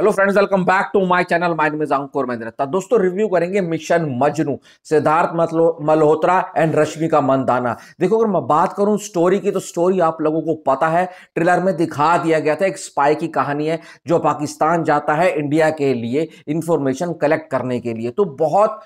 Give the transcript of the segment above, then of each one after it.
hello friends welcome back to my channel mine name Ankur Mahindra दोस्तों review करेंगे Mission Majnu Sidharth Malhotra and Rashmika Mandanna देखो अगर मैं बात करूं स्टोरी की तो स्टोरी आप लोगों को पता है ट्रेलर में दिखा दिया गया था एक स्पाई की कहानी है जो पाकिस्तान जाता है इंडिया के लिए इंफॉर्मेशन कलेक्ट करने के लिए तो बहुत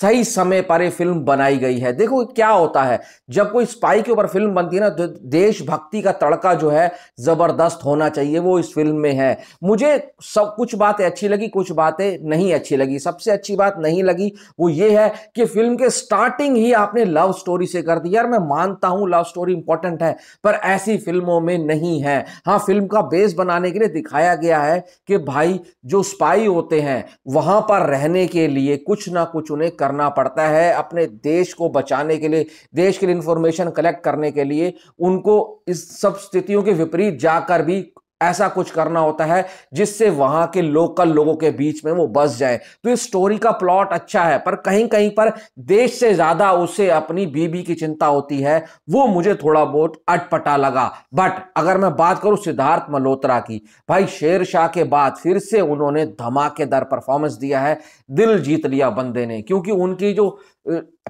सही समय पर ये फिल्म बनाई गई है देखो क्या होता है जब कोई स्पाई के ऊपर फिल्म बनती है ना तो देशभक्ति का तड़का जो है जबरदस्त होना चाहिए वो इस फिल्म में है मुझे सब कुछ बातें अच्छी लगी कुछ बातें नहीं अच्छी लगी सबसे अच्छी बात नहीं लगी वो ये है कि फिल्म के स्टार्टिंग ही आपने लव स्टोरी से कर दी यार मैं मानता हूं लव स्टोरी इंपॉर्टेंट है पर ऐसी फिल्मों में नहीं है हाँ फिल्म का बेस बनाने के लिए दिखाया गया है कि भाई जो स्पाई होते हैं वहां पर रहने के लिए कुछ ना कुछ उन्हें हमें करना पड़ता है अपने देश को बचाने के लिए देश के लिए इन्फॉर्मेशन कलेक्ट करने के लिए उनको इस सब स्थितियों के विपरीत जाकर भी ऐसा कुछ करना होता है जिससे वहां के लोकल लोगों के बीच में वो बस जाए तो इस स्टोरी का प्लॉट अच्छा है पर कहीं कहीं पर देश से ज्यादा उसे अपनी बीबी की चिंता होती है वो मुझे थोड़ा बहुत अटपटा लगा बट अगर मैं बात करूं सिद्धार्थ मल्होत्रा की भाई शेर शाह के बाद फिर से उन्होंने धमाकेदार परफॉर्मेंस दिया है दिल जीत लिया बंदे ने क्योंकि उनकी जो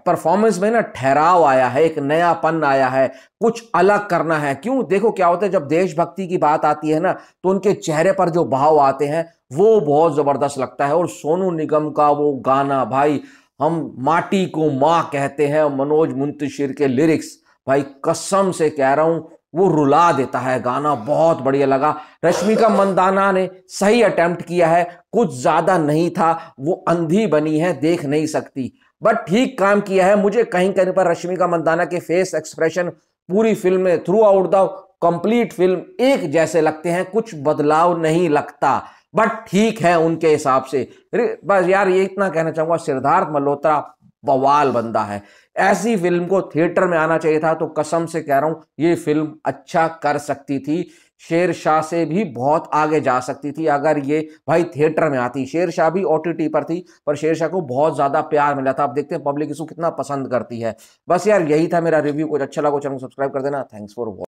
परफॉर्मेंस में ना ठहराव आया है एक नयापन आया है कुछ अलग करना है क्यों देखो क्या होता है जब देशभक्ति की बात आती है ना तो उनके चेहरे पर जो भाव आते हैं वो बहुत ज़बरदस्त लगता है और सोनू निगम का वो गाना भाई हम माटी को माँ कहते हैं मनोज मुंतशिर के लिरिक्स भाई कसम से कह रहा हूं वो रुला देता है गाना बहुत बढ़िया लगा रश्मिका मंदाना ने सही अटेम्प्ट किया है कुछ ज़्यादा नहीं था वो अंधी बनी है देख नहीं सकती बट ठीक काम किया है मुझे कहीं कहीं पर रश्मिका मंदाना के फेस एक्सप्रेशन पूरी फिल्म में throughout the complete film एक जैसे लगते हैं कुछ बदलाव नहीं लगता बट ठीक है उनके हिसाब से बस यार ये इतना कहना चाहूंगा सिद्धार्थ मल्होत्रा बवाल बंदा है ऐसी फिल्म को थिएटर में आना चाहिए था तो कसम से कह रहा हूं ये फिल्म अच्छा कर सकती थी शेर शाह से भी बहुत आगे जा सकती थी अगर ये भाई थिएटर में आती शेर शाह भी ओ पर थी पर शेर शाह को बहुत ज़्यादा प्यार मिला था आप देखते हैं पब्लिक इसको कितना पसंद करती है बस यार यही था मेरा रिव्यू कुछ अच्छा लगा चैनल सब्सक्राइब कर देना थैंक्स फॉर वॉच